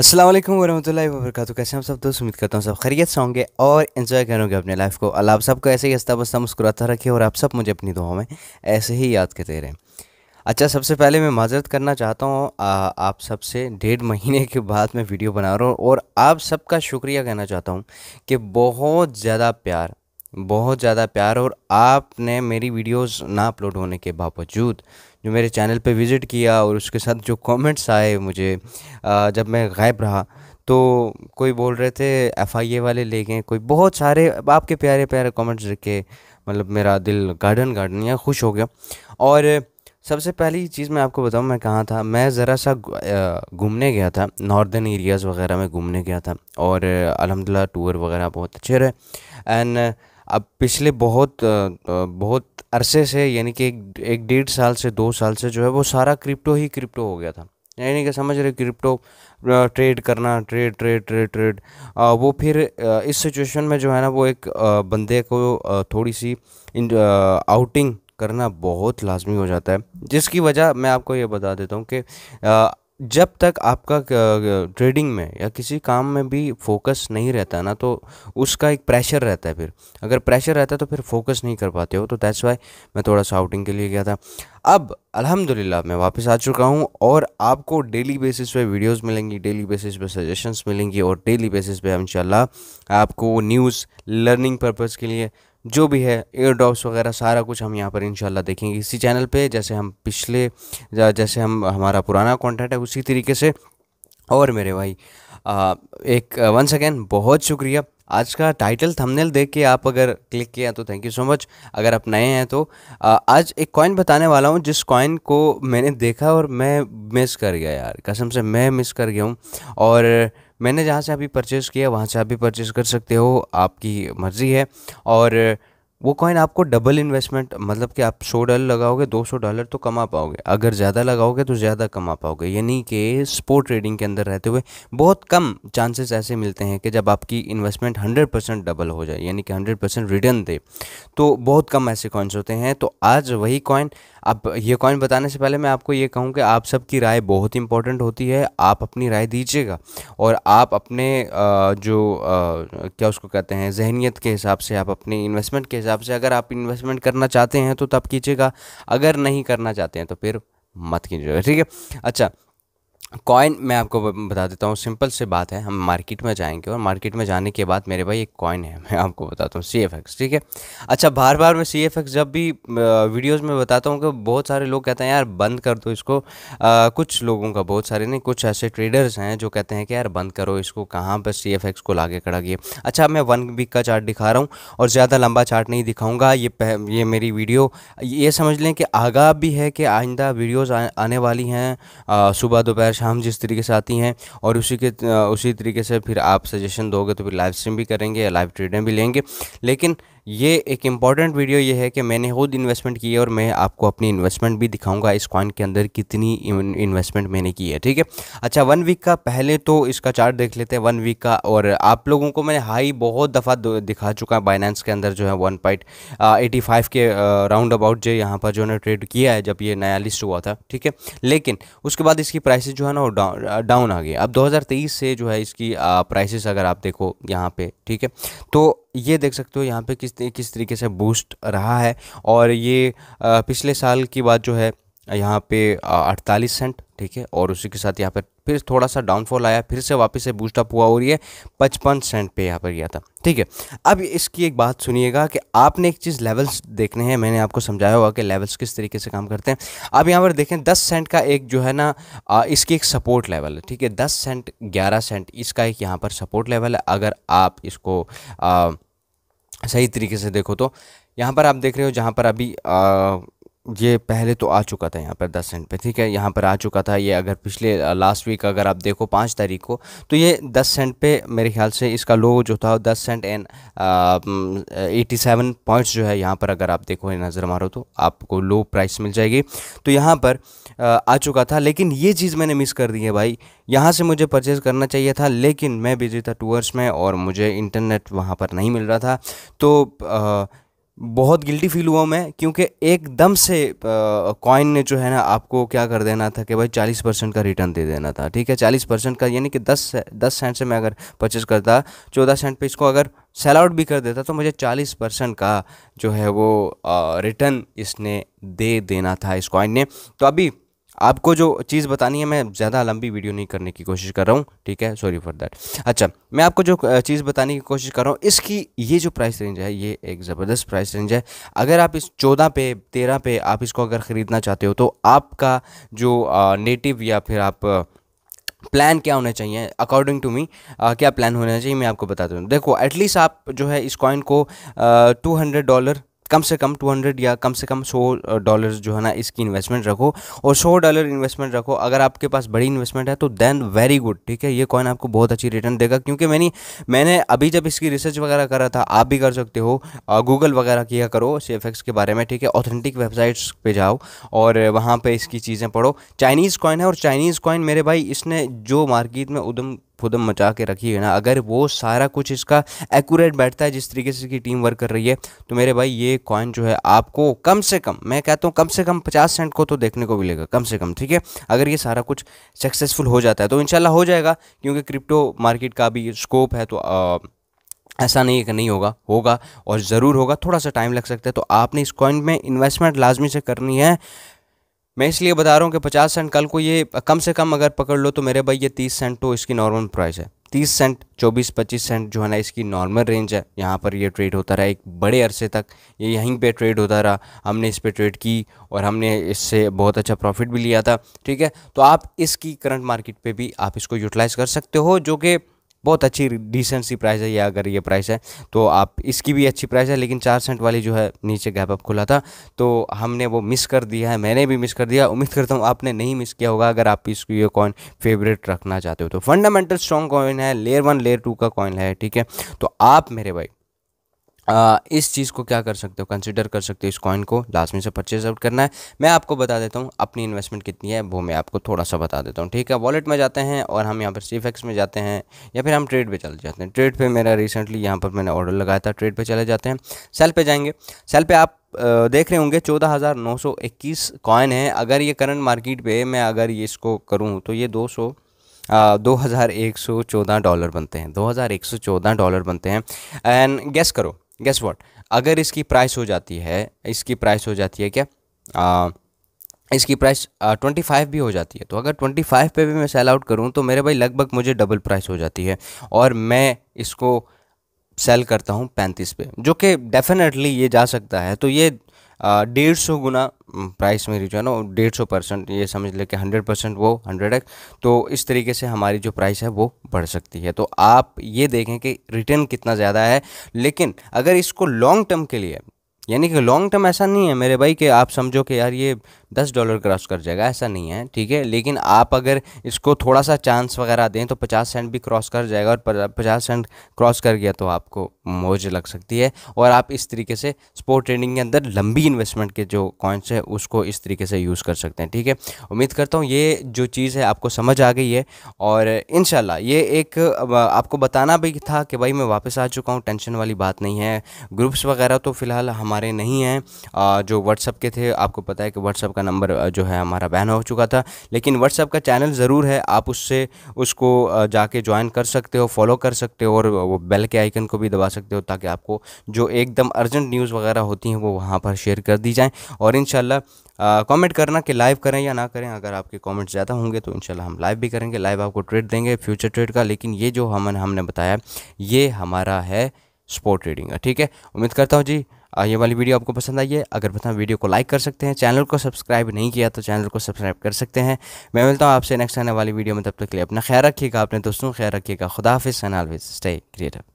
असलम वरहमल वर्क कैसे हम सब दोस्त उम्मीद करता हूँ सब खैरियत से होंगे और इन्जॉय करोगे अपने लाइफ को अल्लाह आप सबको ऐसे ही हंसता बस्ता मुस्कुराता रखे और आप सब मुझे अपनी दुआओं में ऐसे ही याद करते रहें अच्छा सबसे पहले मैं माजरत करना चाहता हूँ आप सबसे डेढ़ महीने के बाद मैं वीडियो बना रहा हूँ और आप सबका शुक्रिया कहना चाहता हूँ कि बहुत ज़्यादा प्यार बहुत ज़्यादा प्यार और आपने मेरी वीडियोस ना अपलोड होने के बावजूद जो मेरे चैनल पे विज़िट किया और उसके साथ जो कमेंट्स आए मुझे जब मैं गायब रहा तो कोई बोल रहे थे एफ आई ए वाले ले गए कोई बहुत सारे आपके प्यारे प्यारे कमेंट्स के मतलब मेरा दिल गार्डन गार्डन या खुश हो गया और सबसे पहली चीज़ मैं आपको बताऊँ मैं कहाँ था मैं ज़रा सा घूमने गया था नॉर्दर्न एरियाज़ वगैरह में घूमने गया था और अलहमदिल्ला टूर वगैरह बहुत अच्छे रहे एंड अब पिछले बहुत बहुत अरसे से यानी कि एक एक डेढ़ साल से दो साल से जो है वो सारा क्रिप्टो ही क्रिप्टो हो गया था यानी कि समझ रहे क्रिप्टो ट्रेड करना ट्रेड ट्रेड ट्रेड ट्रेड वो फिर इस सिचुएशन में जो है ना वो एक बंदे को थोड़ी सी आउटिंग करना बहुत लाजमी हो जाता है जिसकी वजह मैं आपको ये बता देता हूँ कि जब तक आपका ट्रेडिंग में या किसी काम में भी फोकस नहीं रहता ना तो उसका एक प्रेशर रहता है फिर अगर प्रेशर रहता है तो फिर फोकस नहीं कर पाते हो तो दैट्स वाई मैं थोड़ा सा आउटिंग के लिए गया था अब अल्हम्दुलिल्लाह मैं वापस आ चुका हूँ और आपको डेली बेसिस पे वीडियोस मिलेंगी डेली बेसिस पे सजेशंस मिलेंगी और डेली बेसिस पे इंशाल्लाह आपको न्यूज़ लर्निंग पर्पज़ के लिए जो भी है एयर ड्रॉप्स वगैरह सारा कुछ हम यहाँ पर इंशाल्लाह देखेंगे इसी चैनल पे जैसे हम पिछले जैसे हम हमारा पुराना कॉन्टेंट है उसी तरीके से और मेरे भाई आ, एक वन सेकेंड बहुत शुक्रिया आज का टाइटल थंबनेल देख के आप अगर क्लिक किया तो थैंक यू सो मच अगर आप नए हैं तो आ, आज एक कॉइन बताने वाला हूँ जिस कॉइन को मैंने देखा और मैं मिस कर गया यार कसम से मैं मिस कर गया हूँ और मैंने जहाँ से अभी परचेज़ किया वहाँ से आप भी परचेज़ कर सकते हो आपकी मर्ज़ी है और वो कॉइन आपको डबल इन्वेस्टमेंट मतलब कि आप सौ डॉलर लगाओगे दो सौ डॉलर तो कमा पाओगे अगर ज़्यादा लगाओगे तो ज़्यादा कमा पाओगे यानी कि स्पोर्ट ट्रेडिंग के अंदर रहते हुए बहुत कम चांसेस ऐसे मिलते हैं कि जब आपकी इन्वेस्टमेंट हंड्रेड परसेंट डबल हो जाए यानी कि हंड्रेड परसेंट रिटर्न दे तो बहुत कम ऐसे कॉइन्स होते हैं तो आज वही कॉइन अब ये कॉइन बताने से पहले मैं आपको ये कहूँ कि आप सबकी राय बहुत इंपॉर्टेंट होती है आप अपनी राय दीजिएगा और आप अपने जो क्या उसको कहते हैं जहनीत के हिसाब से आप अपने इन्वेस्टमेंट के हिसाब से अगर आप इन्वेस्टमेंट करना चाहते हैं तो तब कीजिएगा अगर नहीं करना चाहते हैं तो फिर मत कीजिएगा ठीक है अच्छा कॉइन मैं आपको बता देता हूँ सिंपल से बात है हम मार्केट में जाएंगे और मार्केट में जाने के बाद मेरे भाई एक कॉइन है मैं आपको बताता हूँ सी एफ एक्स ठीक है अच्छा बार बार मैं सी एफ एक्स जब भी वीडियोस में बताता हूँ कि बहुत सारे लोग कहते हैं यार बंद कर दो इसको आ, कुछ लोगों का बहुत सारे नहीं कुछ ऐसे ट्रेडर्स हैं जो कहते हैं कि यार बंद करो इसको कहाँ पर सी एफ एक्स को लागे खड़ा किए अच्छा मैं वन वीक का चार्ट दिखा रहा हूँ और ज़्यादा लंबा चार्ट नहीं दिखाऊँगा ये ये मेरी वीडियो ये समझ लें कि आगाह भी है कि आइंदा वीडियोज़ आने वाली हैं सुबह दोपहर शाम जिस तरीके से आती हैं और उसी के उसी तरीके से फिर आप सजेशन दोगे तो फिर लाइव स्ट्रीम भी करेंगे या लाइव ट्रेडिंग भी लेंगे लेकिन ये एक इम्पॉर्टेंट वीडियो ये है कि मैंने खुद इन्वेस्टमेंट की है और मैं आपको अपनी इन्वेस्टमेंट भी दिखाऊंगा इस कॉइन के अंदर कितनी इन्वेस्टमेंट मैंने की है ठीक है अच्छा वन वीक का पहले तो इसका चार्ट देख लेते हैं वन वीक का और आप लोगों को मैंने हाई बहुत दफ़ा दिखा चुका है बाइनेंस के अंदर जो है वन पॉइंट एटी फाइव के राउंड अबाउट जो यहाँ पर जो है ट्रेड किया है जब ये नया लिस्ट हुआ था ठीक है लेकिन उसके बाद इसकी प्राइसेस जो है ना वो डाउन डाउन आ गई अब दो से जो है इसकी प्राइसेस अगर आप देखो यहाँ पे ठीक है तो ये देख सकते हो यहाँ पे किस किस तरीके से बूस्ट रहा है और ये पिछले साल की बात जो है यहाँ पे अड़तालीस सेंट ठीक है और उसी के साथ यहाँ पर फिर थोड़ा सा डाउनफॉल आया फिर से वापस से बूस्ट अप हुआ रही है पचपन सेंट पे यहाँ पर गया था ठीक है अब इसकी एक बात सुनिएगा कि आपने एक चीज़ लेवल्स देखने हैं मैंने आपको समझाया हुआ कि लेवल्स किस तरीके से काम करते हैं अब यहाँ पर देखें दस सेंट का एक जो है ना इसकी एक सपोर्ट लेवल है ठीक है दस सेंट ग्यारह सेंट इसका एक यहाँ पर सपोर्ट लेवल है अगर आप इसको आ, सही तरीके से देखो तो यहाँ पर आप देख रहे हो जहाँ पर अभी आ, ये पहले तो आ चुका था यहाँ पर दस सेंट पे ठीक है यहाँ पर आ चुका था ये अगर पिछले लास्ट वीक अगर आप देखो पाँच तारीख को तो ये दस सेंट पे मेरे ख्याल से इसका लो जो था दस cent and eighty seven points जो है यहाँ पर अगर आप देखो नज़र मारो तो आपको लो प्राइस मिल जाएगी तो यहाँ पर आ, आ चुका था लेकिन ये चीज़ मैंने मिस कर दी है भाई यहाँ से मुझे परचेज़ करना चाहिए था लेकिन मैं बिजी था टूअर्स में और मुझे इंटरनेट वहाँ पर नहीं मिल रहा था तो आ, बहुत गिल्टी फील हुआ मैं क्योंकि एकदम से कॉइन ने जो है ना आपको क्या कर देना था कि भाई चालीस परसेंट का रिटर्न दे देना था ठीक है चालीस परसेंट का यानी कि दस दस सेंट से मैं अगर परचेज करता चौदह सेंट पे इसको अगर सेल आउट भी कर देता तो मुझे चालीस परसेंट का जो है वो रिटर्न इसने दे देना था इस कॉइन ने तो अभी आपको जो चीज़ बतानी है मैं ज़्यादा लंबी वीडियो नहीं करने की कोशिश कर रहा हूँ ठीक है सॉरी फॉर दैट अच्छा मैं आपको जो चीज़ बताने की कोशिश कर रहा हूँ इसकी ये जो प्राइस रेंज है ये एक ज़बरदस्त प्राइस रेंज है अगर आप इस चौदह पे तेरह पे आप इसको अगर ख़रीदना चाहते हो तो आपका जो नेटिव या फिर आप प्लान क्या होना चाहिए अकॉर्डिंग टू मी क्या प्लान होना चाहिए मैं आपको बता दूँ देखो एटलीस्ट आप जो है इस कॉइन को टू हंड्रेड डॉलर कम से कम 200 या कम से कम 100 डॉलर जो है ना इसकी इन्वेस्टमेंट रखो और 100 डॉलर इन्वेस्टमेंट रखो अगर आपके पास बड़ी इन्वेस्टमेंट है तो देन वेरी गुड ठीक है ये कॉइन आपको बहुत अच्छी रिटर्न देगा क्योंकि मैंने मैंने अभी जब इसकी रिसर्च वगैरह करा था आप भी कर सकते हो गूगल वगैरह किया करो सी के बारे में ठीक है ऑथेंटिक वेबसाइट्स पर जाओ और वहाँ पर इसकी चीज़ें पढ़ो चाइनीज़ कॉइन है और चाइनीज़ कॉइन मेरे भाई इसने जो मार्केट में उदम खुदम मचा के रखी है ना अगर वो सारा कुछ इसका एक्यूरेट बैठता है जिस तरीके से इसकी टीम वर्क कर रही है तो मेरे भाई ये कॉइन जो है आपको कम से कम मैं कहता हूँ कम से कम पचास सेंट को तो देखने को मिलेगा कम से कम ठीक है अगर ये सारा कुछ सक्सेसफुल हो जाता है तो इनशाला हो जाएगा क्योंकि क्रिप्टो मार्केट का भी स्कोप है तो आ, ऐसा नहीं है कि नहीं होगा होगा और ज़रूर होगा थोड़ा सा टाइम लग सकता है तो आपने इस कॉइन में इन्वेस्टमेंट लाजमी से करनी है मैं इसलिए बता रहा हूँ कि पचास सेंट कल को ये कम से कम अगर पकड़ लो तो मेरे भाई ये तीस सेंट तो इसकी नॉर्मल प्राइस है तीस सेंट चौबीस पच्चीस सेंट जो है ना इसकी नॉर्मल रेंज है यहाँ पर ये ट्रेड होता रहा एक बड़े अरसे तक ये यहीं पे ट्रेड होता रहा हमने इस पर ट्रेड की और हमने इससे बहुत अच्छा प्रॉफिट भी लिया था ठीक है तो आप इसकी करंट मार्केट पे भी आप इसको यूटिलाइज़ कर सकते हो जो कि बहुत अच्छी डिसेंट सी प्राइस है या अगर ये प्राइस है तो आप इसकी भी अच्छी प्राइस है लेकिन चार सेंट वाली जो है नीचे गैप अप खुला था तो हमने वो मिस कर दिया है मैंने भी मिस कर दिया उम्मीद करता हूँ आपने नहीं मिस किया होगा अगर आप इसको ये कॉइन फेवरेट रखना चाहते हो तो फंडामेंटल स्ट्रॉन्ग कॉइन है लेयर वन लेयर टू का कॉइन है ठीक है तो आप मेरे भाई आ, इस चीज़ को क्या कर सकते हो कंसिडर कर सकते हो इस कॉइन को लास्ट में से परचेज आउट करना है मैं आपको बता देता हूँ अपनी इन्वेस्टमेंट कितनी है वो मैं आपको थोड़ा सा बता देता हूँ ठीक है वॉलेट में जाते हैं और हम यहाँ पर सी में जाते हैं या फिर हम ट्रेड पे चले जाते हैं ट्रेड पे मेरा रिसेंटली यहाँ पर मैंने ऑर्डर लगाया था ट्रेड पर चले जाते हैं सेल पर जाएंगे सेल पर आप देख रहे होंगे चौदह हज़ार नौ सौ इक्कीस कॉइन है अगर ये करंट मार्केट पे मैं अगर ये इसको करूँ तो ये दो सौ दो हज़ार एक सौ चौदह डॉलर बनते हैं दो हज़ार एक सौ चौदह डॉलर बनते हैं एंड गेस करो गैस व्हाट अगर इसकी प्राइस हो जाती है इसकी प्राइस हो जाती है क्या आ, इसकी प्राइस ट्वेंटी फाइव भी हो जाती है तो अगर ट्वेंटी फाइव पर भी मैं सेल आउट करूँ तो मेरे भाई लगभग मुझे डबल प्राइस हो जाती है और मैं इसको सेल करता हूँ पैंतीस पे जो कि डेफिनेटली ये जा सकता है तो ये डेढ़ सौ गुना प्राइस मेरी जो है ना डेढ़ सौ परसेंट ये समझ ले कि हंड्रेड परसेंट वो हंड्रेड एक्स तो इस तरीके से हमारी जो प्राइस है वो बढ़ सकती है तो आप ये देखें कि रिटर्न कितना ज़्यादा है लेकिन अगर इसको लॉन्ग टर्म के लिए यानी कि लॉन्ग टर्म ऐसा नहीं है मेरे भाई कि आप समझो कि यार ये दस डॉलर क्रॉस कर जाएगा ऐसा नहीं है ठीक है लेकिन आप अगर इसको थोड़ा सा चांस वगैरह दें तो पचास सेंट भी क्रॉस कर जाएगा और पचास सेंट क्रॉस कर गया तो आपको मौज लग सकती है और आप इस तरीके से स्पोर्ट ट्रेडिंग के अंदर लंबी इन्वेस्टमेंट के जो कॉइन्स है उसको इस तरीके से यूज़ कर सकते हैं ठीक है उम्मीद करता हूँ ये जो चीज़ है आपको समझ आ गई है और इन ये एक आपको बताना भी था कि भाई मैं वापस आ चुका हूँ टेंशन वाली बात नहीं है ग्रुप्स वगैरह तो फ़िलहाल हमारे नहीं हैं जो व्हाट्सअप के थे आपको पता है कि व्हाट्सअप का नंबर जो है हमारा बैन हो चुका था लेकिन व्हाट्सएप का चैनल ज़रूर है आप उससे उसको जाके ज्वाइन कर सकते हो फॉलो कर सकते हो और वो बेल के आइकन को भी दबा सकते हो ताकि आपको जो एकदम अर्जेंट न्यूज़ वगैरह होती हैं वो वहाँ पर शेयर कर दी जाएँ और इन कमेंट करना कि लाइव करें या ना करें अगर आपके कमेंट ज़्यादा होंगे तो इंशाल्लाह हम लाइव भी करेंगे लाइव आपको ट्रेड देंगे फ्यूचर ट्रेड का लेकिन ये जो हम हमने बताया ये हमारा है स्पोर्ट ट्रेडिंग का ठीक है उम्मीद करता हूँ जी ये वाली वीडियो आपको पसंद आई है अगर पता वीडियो को लाइक कर सकते हैं चैनल को सब्सक्राइब नहीं किया तो चैनल को सब्सक्राइब कर सकते हैं मैं मिलता हूँ आपसे नेक्स्ट आने वाली वीडियो में तब तक के लिए अपना ख्याल रखिएगा अपने दोस्तों ख्याल रखिएगा खुदाफिज सनालविज स्टे क्रिएटिव